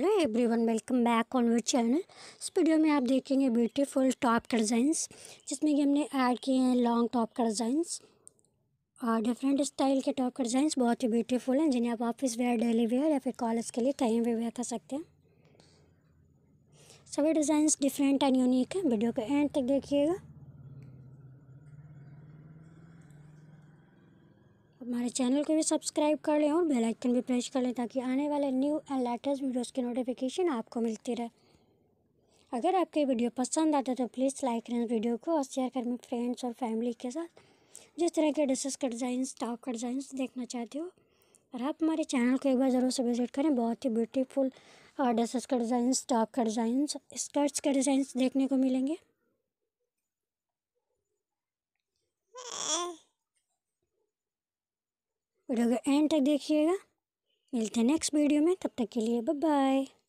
hello everyone welcome back on your channel इस video में आप देखेंगे ब्यूटीफुल टॉप का डिज़ाइंस जिसमें कि हमने ऐड किए हैं लॉन्ग टॉप का डिज़ाइंस और डिफरेंट स्टाइल के टॉप का डिज़ाइंस बहुत ही ब्यूटीफुल हैं जिन्हें आप ऑफिस वेयर डेली वेयर या फिर कॉलेज के लिए कहीं भी वेयर कर सकते हैं सभी डिज़ाइंस डिफरेंट एंड यूनिक हैं वीडियो को एंड तक देखिएगा हमारे चैनल को भी सब्सक्राइब कर लें और बेल आइकन भी प्रेस कर लें ताकि आने वाले न्यू एंड लेटेस्ट वीडियोस की नोटिफिकेशन आपको मिलती रहे अगर आपको वीडियो पसंद आता तो प्लीज़ लाइक करें वीडियो को और शेयर करें फ्रेंड्स और फैमिली के साथ जिस तरह के ड्रेसेस का डिज़ाइन टॉप का डिज़ाइन देखना चाहते हो और आप हमारे चैनल को एक बार ज़रूर से विज़िट करें बहुत ही ब्यूटीफुल ड्रेसेस का डिज़ाइन टॉप का डिज़ाइन स्कर्ट्स के डिज़ाइन देखने को मिलेंगे वीडियो के एंड तक देखिएगा मिलते हैं नेक्स्ट वीडियो में तब तक के लिए बाय बाय